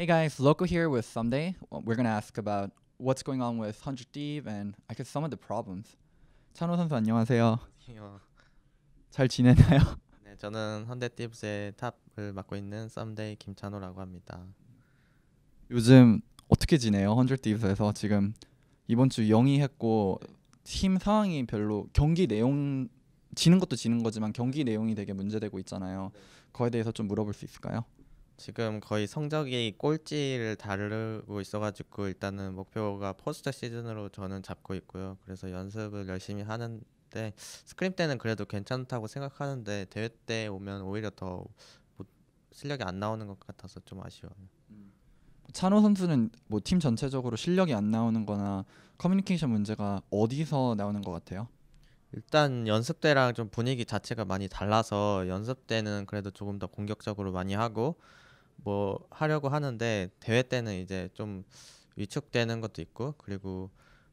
Hey guys, Loco here with Someday. We're going t ask about what's going on with 100 Deep and I guess some of the problems. 찬호 선수 안녕하세요. 안녕. 잘 지내나요? 네, 저는 현대 딥스의 탑을 맡고 있는 썸데이 김찬호라고 합니다. 요즘 어떻게 지내요? 100 딥스에서 지금 이번 주 영위했고 팀 상황이 별로 경기 내용 지는 것도 지는 거지만 경기 내용이 되게 문제되고 있잖아요. 네. 거에 대해서 좀 물어볼 수 있을까요? 지금 거의 성적이 꼴찌를 다루고 있어가지고 일단은 목표가 포스트 시즌으로 저는 잡고 있고요. 그래서 연습을 열심히 하는데 스크림 때는 그래도 괜찮다고 생각하는데 대회 때 오면 오히려 더 못, 실력이 안 나오는 것 같아서 좀 아쉬워요. 음. 찬호 선수는 뭐 팀 전체적으로 실력이 안 나오는거나 커뮤니케이션 문제가 어디서 나오는 것 같아요? 일단 연습 때랑 좀 분위기 자체가 많이 달라서 연습 때는 그래도 조금 더 공격적으로 많이 하고 뭐 하려고 하는데 대회 때는 이제 좀 위축되는 것도 있고 그리고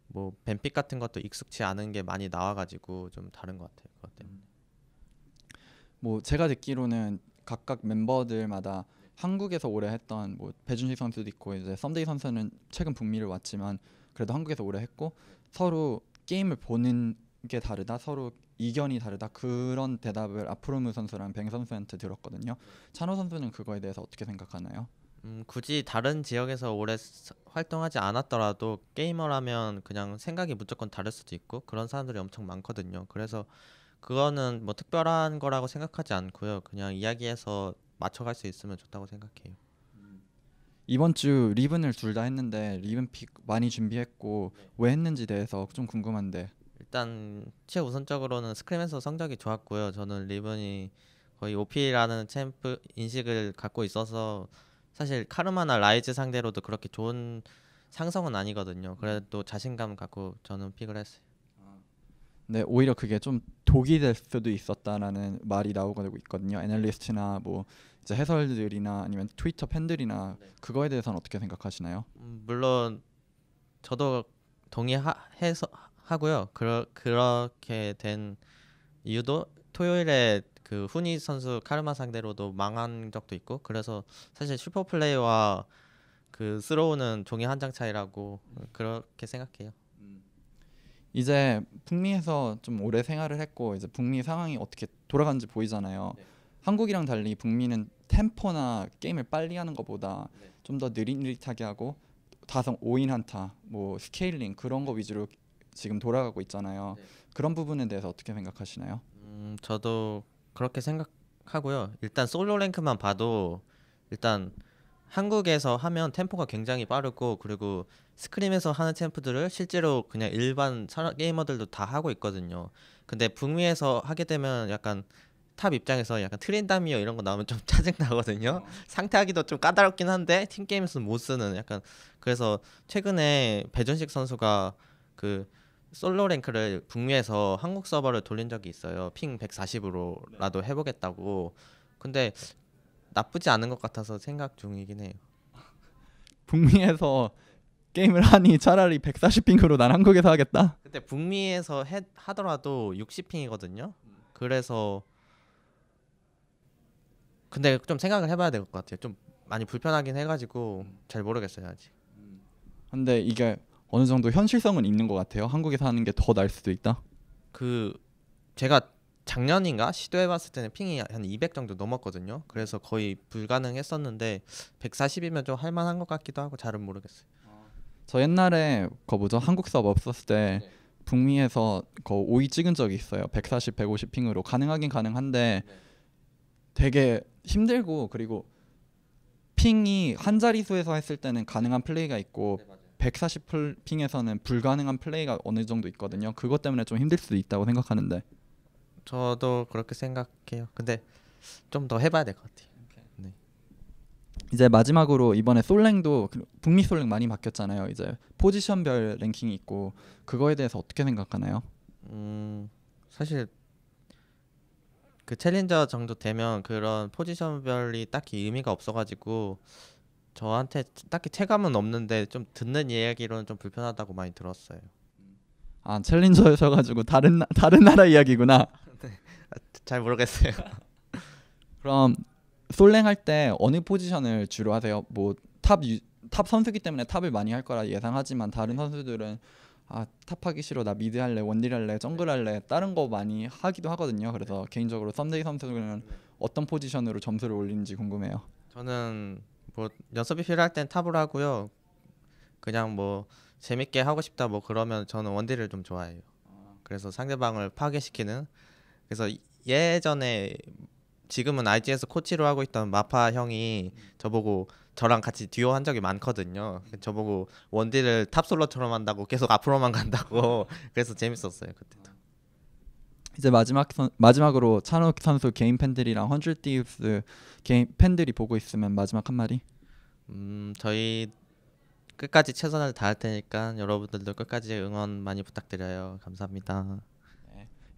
뭐 뱀픽 같은 것도 익숙치 않은 게 많이 나와가지고 좀 다른 것 같아요. 그것 때문에. 뭐 제가 듣기로는 각각 멤버들마다 한국에서 오래 했던 뭐 배준식 선수도 있고 이제 썸데이 선수는 최근 북미를 왔지만 그래도 한국에서 오래 했고 서로 게임을 보는 게 다르다 서로 이견이 다르다 그런 대답을 아프로무 선수랑 뱅 선수한테 들었거든요. 찬호 선수는 그거에 대해서 어떻게 생각하나요? 음, 굳이 다른 지역에서 오래 활동하지 않았더라도 게이머라면 그냥 생각이 무조건 다를 수도 있고 그런 사람들이 엄청 많거든요. 그래서 그거는 뭐 특별한 거라고 생각하지 않고요. 그냥 이야기해서 맞춰갈 수 있으면 좋다고 생각해요. 이번 주 리븐을 둘 다 했는데 리븐 픽 많이 준비했고 왜 했는지 대해서 좀 궁금한데 일단 최우선적으로는 스크림에서 성적이 좋았고요. 저는 리븐이 거의 OP라는 챔프 인식을 갖고 있어서 사실 카르마나 라이즈 상대로도 그렇게 좋은 상성은 아니거든요. 그래도 자신감 갖고 저는 픽을 했어요. 아. 네, 오히려 그게 좀 독이 될 수도 있었다라는 말이 나오고 있거든요. 애널리스트나 뭐 이제 해설들이나 아니면 트위터 팬들이나 네. 그거에 대해서는 어떻게 생각하시나요? 음, 물론 저도 동의해서 하고요. 그러, 그렇게 된 이유도 토요일에 그 후니 선수 카르마 상대로도 망한 적도 있고 그래서 사실 슈퍼 플레이와 그 스로우는 종이 한 장 차이라고 그렇게 생각해요. 음. 이제 북미에서 좀 오래 생활을 했고 이제 북미 상황이 어떻게 돌아간지 보이잖아요. 네. 한국이랑 달리 북미는 템포나 게임을 빨리 하는 것보다 네. 좀더 느릿느릿하게 하고 다성 5인 한타, 뭐 스케일링 그런 거 위주로 지금 돌아가고 있잖아요. 네. 그런 부분에 대해서 어떻게 생각하시나요? 음, 저도 그렇게 생각하고요. 일단 솔로 랭크만 봐도 일단 한국에서 하면 템포가 굉장히 빠르고 그리고 스크림에서 하는 템포들을 실제로 그냥 일반 게이머들도 다 하고 있거든요. 근데 북미에서 하게 되면 약간 탑 입장에서 약간 트렌다미어 이런 거 나오면 좀 짜증 나거든요. 어. 상태하기도 좀 까다롭긴 한데 팀 게임에서 못 쓰는 약간 그래서 최근에 배전식 선수가 그 솔로 랭크를 북미에서 한국 서버를 돌린 적이 있어요. 핑 140으로라도 해보겠다고. 근데 나쁘지 않은 것 같아서 생각 중이긴 해요. 북미에서 게임을 하니 차라리 140핑으로 난 한국에서 하겠다. 근데 북미에서 해, 하더라도 60핑이거든요. 그래서 근데 좀 생각을 해봐야 될 것 같아요. 좀 많이 불편하긴 해가지고 음. 잘 모르겠어요 아직. 음. 근데 이게 어느 정도 현실성은 있는 것 같아요. 한국에 사는 게더 나을 수도 있다. 그 제가 작년인가 시도해봤을 때는 핑이 한 200 정도 넘었거든요. 그래서 거의 불가능했었는데 140이면 좀 할만한 것 같기도 하고 잘은 모르겠어요. 저 옛날에 거 뭐죠 한국 사업 없었을 때 네. 북미에서 거 오이 찍은 적이 있어요. 140, 150 핑으로 가능하긴 가능한데 네. 되게 힘들고 그리고 핑이 한 자리 수에서 했을 때는 가능한 플레이가 있고 네, 140핑에서는 불가능한 플레이가 어느 정도 있거든요. 그것 때문에 좀 힘들 수도 있다고 생각하는데. 저도 그렇게 생각해요. 근데 좀 더 해봐야 될 것 같아요. 네. 이제 마지막으로 이번에 솔랭도 그 북미 솔랭 많이 바뀌었잖아요. 이제 포지션별 랭킹이 있고 그거에 대해서 어떻게 생각하나요? 음 사실 그 챌린저 정도 되면 그런 포지션별이 딱히 의미가 없어가지고 저한테 딱히 체감은 없는데 좀 듣는 이야기로는 좀 불편하다고 많이 들었어요. 아 챌린저여서 가지고 다른 다른 나라 이야기구나. 네, 아, 잘 모르겠어요. 그럼 솔랭 할 때 어느 포지션을 주로 하세요? 뭐탑탑 탑 선수기 때문에 탑을 많이 할 거라 예상하지만 다른 선수들은 아 탑하기 싫어 나 미드 할래 원딜 할래 정글 할래 다른 거 많이 하기도 하거든요. 그래서 개인적으로 썸데이 선수는 어떤 포지션으로 점수를 올리는지 궁금해요. 저는 뭐 연습이 필요할 땐 탑을 하고요. 그냥 뭐 재밌게 하고 싶다 뭐 그러면 저는 원딜을 좀 좋아해요. 그래서 상대방을 파괴시키는 그래서 예전에 지금은 IG에서 코치로 하고 있던 마파 형이 저보고 저랑 같이 듀오 한 적이 많거든요. 저보고 원딜을 탑솔러처럼 한다고 계속 앞으로만 간다고 그래서 재밌었어요 그때도. 이제 마지막 선, 마지막으로 찬호 선수 개인 팬들이랑 헌줄 디우스 개인 팬들이 보고 있으면 마지막 한 마디. 음 저희 끝까지 최선을 다할 테니까 여러분들도 끝까지 응원 많이 부탁드려요. 감사합니다.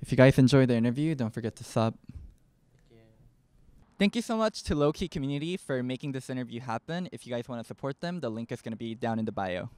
If you guys enjoyed the interview, don't forget to sub. Thank you so much to Low Key Community for making this interview happen. If you guys want to support them, the link is going to be down in the bio.